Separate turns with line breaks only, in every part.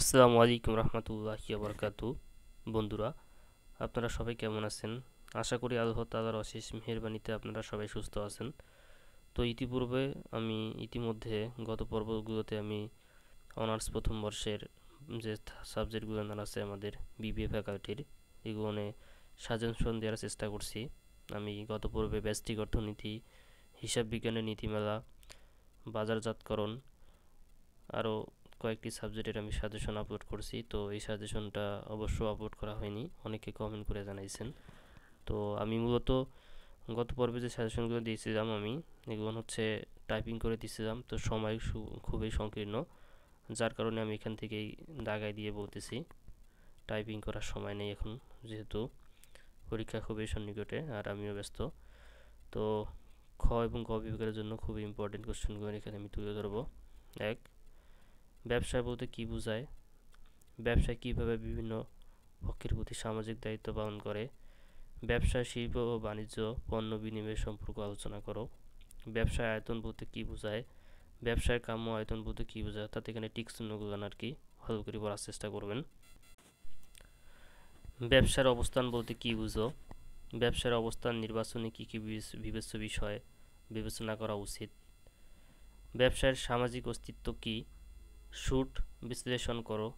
আসসালামু আলাইকুম রহমতুল্লাহি বরকাতু বন্ধুরা আপনারা সবাই কেমন আছেন আশা করি আল্লাহ তালার অশেষ মেহরবানিতে আপনারা সবাই সুস্থ আছেন তো ইতিপূর্বে আমি ইতিমধ্যে গত পর্বগুলোতে আমি অনার্স প্রথম বর্ষের যে সাবজেক্টগুলো নাম আছে আমাদের বিবিএ ফ্যাকাল্টির এগুলো সাজেশন দেওয়ার চেষ্টা করছি আমি গত পূর্বে ব্যষ্টিক অর্থনীতি হিসাব বিজ্ঞানের নীতিমালা বাজারজাতকরণ আরও কয়েকটি সাবজেক্টের আমি সাজেশন আপলোড করছি তো এই সাজেশনটা অবশ্য আপলোড করা হয়নি অনেকে কমেন্ট করে জানাইছেন তো আমি মূলত গত পর্বে যে সাজেশনগুলো দিয়েছিলাম আমি এগুলো হচ্ছে টাইপিং করে দিয়েছিলাম তো সময় খুবই সংকীর্ণ যার কারণে আমি এখান থেকেই দাগায় দিয়ে বলতেছি টাইপিং করার সময় নেই এখন যেহেতু পরীক্ষা খুবই সন্নিকটে আর আমিও ব্যস্ত তো খ এবং ক বিভাগের জন্য খুবই ইম্পর্টেন্ট কোশ্চেনগুলো এখানে আমি তুলে ধরবো এক ব্যবসা বলতে কী বোঝায় ব্যবসা কীভাবে বিভিন্ন পক্ষের প্রতি সামাজিক দায়িত্ব পালন করে ব্যবসা শিল্প ও বাণিজ্য পণ্য বিনিময় সম্পর্ক আলোচনা করো ব্যবসায় আয়তন বলতে কী বোঝায় ব্যবসায় কাম্য আয়তন বলতে কী বোঝায় অর্থাৎ এখানে টিক্সনগুলান আর কি ভালো করে পড়ার চেষ্টা করবেন ব্যবসার অবস্থান বলতে কী বুঝো ব্যবসার অবস্থান নির্বাচনে কী কী বিবেচ্য বিষয় বিবেচনা করা উচিত ব্যবসার সামাজিক অস্তিত্ব কী সুট বিশ্লেষণ করো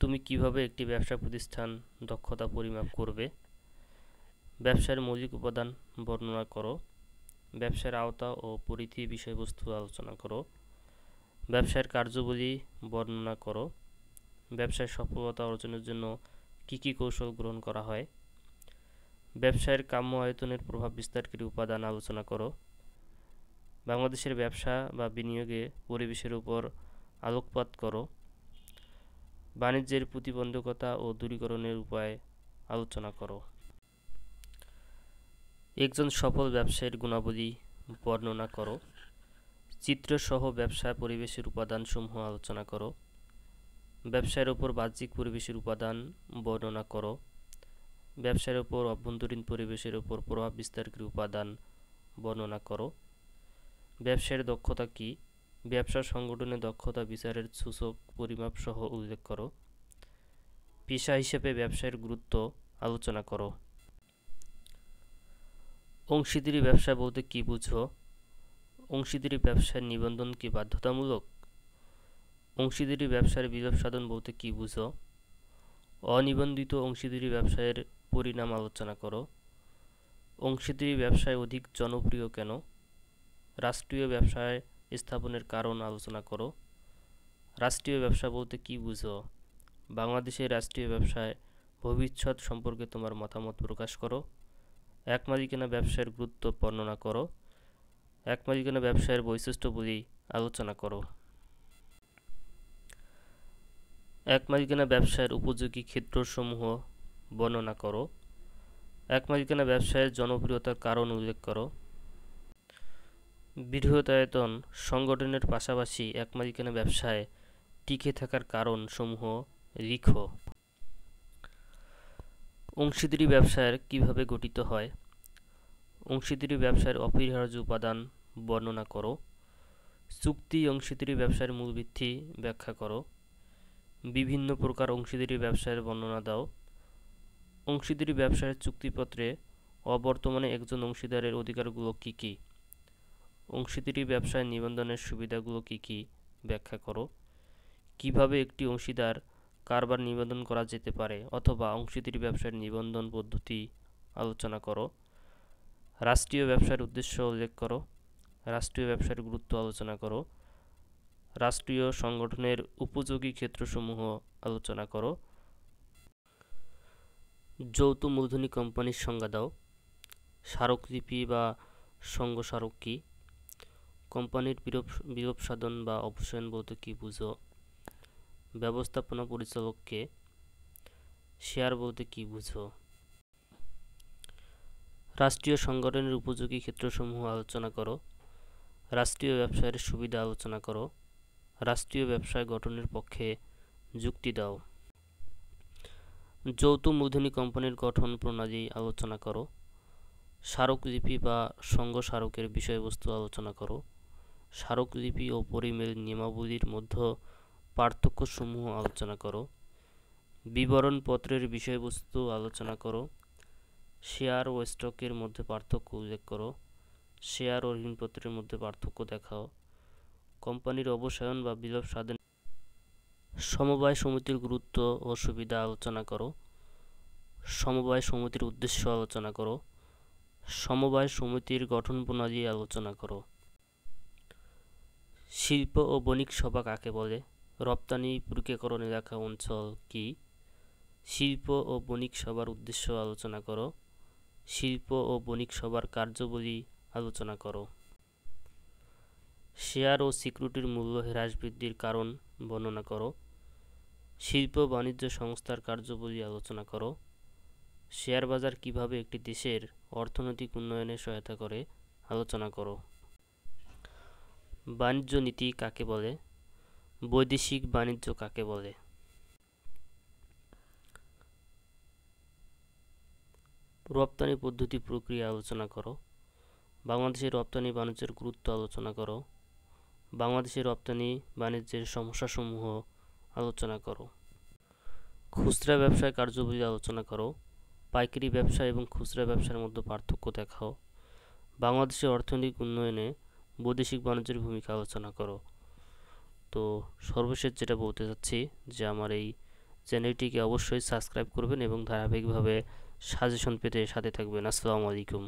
তুমি কিভাবে একটি ব্যবসা প্রতিষ্ঠান দক্ষতা পরিমাপ করবে ব্যবসার মৌলিক উপাদান বর্ণনা করো ব্যবসার আওতা ও পরিধি বিষয়বস্তু আলোচনা করো ব্যবসার কার্যবলী বর্ণনা করো ব্যবসায় সফলতা অর্জনের জন্য কী কী কৌশল গ্রহণ করা হয় ব্যবসায়ের কাম্য আয়তনের প্রভাব বিস্তারকারী উপাদান আলোচনা করো বাংলাদেশের ব্যবসা বা বিনিয়োগে পরিবেশের উপর আলোকপাত করো বাণিজ্যের প্রতিবন্ধকতা ও দূরীকরণের উপায় আলোচনা করো একজন সফল ব্যবসায়ীর গুণাবলী বর্ণনা করো চিত্রসহ ব্যবসা পরিবেশের উপাদানসমূহ আলোচনা করো ব্যবসায়ের ওপর বাহ্যিক পরিবেশের উপাদান বর্ণনা করো ব্যবসার ওপর অভ্যন্তরীণ পরিবেশের ওপর প্রভাব বিস্তারকারী উপাদান বর্ণনা করো ব্যবসায়ের দক্ষতা কি ব্যবসা সংগঠনে দক্ষতা বিচারের সূচক পরিমাপ সহ উল্লেখ করো পেশা হিসেবে ব্যবসায়ের গুরুত্ব আলোচনা করো অংশীদারি ব্যবসা বলতে কি বুঝো অংশীদারি ব্যবসার নিবন্ধন কি বাধ্যতামূলক অংশীদারি ব্যবসার বিলোপ সাধন বলতে কি বুঝো অনিবন্ধিত অংশীদারি ব্যবসায়ের পরিণাম আলোচনা করো অংশীদারি ব্যবসায় অধিক জনপ্রিয় কেন রাষ্ট্রীয় ব্যবসায় স্থাপনের কারণ আলোচনা করো রাষ্ট্রীয় ব্যবসা বলতে কি বুঝো বাংলাদেশের রাষ্ট্রীয় ব্যবসায় ভবিষ্যৎ সম্পর্কে তোমার মতামত প্রকাশ করো এক মালিকানা ব্যবসায়ের গুরুত্ব বর্ণনা করো এক মালিকানা ব্যবসায়ের বৈশিষ্ট্যগুলি আলোচনা করো এক মালিকানা ব্যবসায়ের উপযোগী ক্ষেত্রসমূহ বর্ণনা করো এক মালিকানা ব্যবসায়ের জনপ্রিয়তার কারণ উল্লেখ করো বৃহতায়তন সংগঠনের পাশাপাশি এক মালিকানা ব্যবসায় টিকে থাকার কারণ সমূহ রিখ অংশীদারি ব্যবসায়ের কিভাবে গঠিত হয় অংশীদারি ব্যবসায়ের অপরিহার্য উপাদান বর্ণনা করো চুক্তি অংশীদারি ব্যবসায়ের মূল ভিত্তি ব্যাখ্যা করো বিভিন্ন প্রকার অংশীদারি ব্যবসায়ের বর্ণনা দাও অংশীদারি ব্যবসায়ের চুক্তিপত্রে অবর্তমানে একজন অংশীদারের অধিকারগুলো কী কী অংশীদারি ব্যবসায় নিবন্ধনের সুবিধাগুলো কী কী ব্যাখ্যা করো কিভাবে একটি অংশীদার কারবার নিবন্ধন করা যেতে পারে অথবা অংশীদারি ব্যবসার নিবন্ধন পদ্ধতি আলোচনা করো রাষ্ট্রীয় ব্যবসার উদ্দেশ্য উল্লেখ করো রাষ্ট্রীয় ব্যবসার গুরুত্ব আলোচনা করো রাষ্ট্রীয় সংগঠনের উপযোগী ক্ষেত্রসমূহ আলোচনা করো যৌথ মূলধনী কোম্পানির সংজ্ঞা দাও স্মারকলিপি বা সংঘ স্মারক কী কোম্পানির বিরূপ বিরূপ সাধন বা অপসারণ বলতে কি বুঝো ব্যবস্থাপনা পরিচালককে শেয়ার বলতে কি বুঝো রাষ্ট্রীয় সংগঠনের উপযোগী ক্ষেত্রসমূহ আলোচনা করো রাষ্ট্রীয় ব্যবসায়ের সুবিধা আলোচনা করো রাষ্ট্রীয় ব্যবসায় গঠনের পক্ষে যুক্তি দাও যৌথ মূলধনী কোম্পানির গঠন প্রণালী আলোচনা করো স্মারকলিপি বা সংঘ স্মারকের বিষয়বস্তু আলোচনা করো স্মারকলিপি ও পরিমেল নিয়মাবলীর মধ্যে পার্থক্যসমূহ আলোচনা করো বিবরণপত্রের বিষয়বস্তু আলোচনা করো শেয়ার ও স্টকের মধ্যে পার্থক্য উল্লেখ করো শেয়ার ও ঋণপত্রের মধ্যে পার্থক্য দেখাও কোম্পানির অবসায়ন বা বিলোপ সাধন সমবায় সমিতির গুরুত্ব ও সুবিধা আলোচনা করো সমবায় সমিতির উদ্দেশ্য আলোচনা করো সমবায় সমিতির গঠন প্রণালী আলোচনা করো শিল্প ও বণিক সভা কাকে বলে রপ্তানি প্রক্রিয়াকরণ এলাকা অঞ্চল কি শিল্প ও বণিক সভার উদ্দেশ্য আলোচনা করো শিল্প ও বণিক সভার কার্যবলী আলোচনা করো শেয়ার ও সিকিউরিটির মূল্য হ্রাস বৃদ্ধির কারণ বর্ণনা করো শিল্প বাণিজ্য সংস্থার কার্যবলী আলোচনা করো শেয়ার বাজার কিভাবে একটি দেশের অর্থনৈতিক উন্নয়নে সহায়তা করে আলোচনা করো বাণিজ্য নীতি কাকে বলে বৈদেশিক বাণিজ্য কাকে বলে রপ্তানি পদ্ধতি প্রক্রিয়া আলোচনা করো বাংলাদেশের রপ্তানি বাণিজ্যের গুরুত্ব আলোচনা করো বাংলাদেশের রপ্তানি বাণিজ্যের সমস্যাসমূহ আলোচনা করো খুচরা ব্যবসায় কার্যবিধি আলোচনা করো পাইকারি ব্যবসা এবং খুচরা ব্যবসার মধ্যে পার্থক্য দেখাও বাংলাদেশের অর্থনৈতিক উন্নয়নে বৈদেশিক বাণিজ্যের ভূমিকা আলোচনা করো তো সর্বশেষ যেটা বলতে চাচ্ছি যে আমার এই চ্যানেলটিকে অবশ্যই সাবস্ক্রাইব করবেন এবং ধারাবাহিকভাবে সাজেশন পেতে সাথে থাকবেন আসসালামু আলাইকুম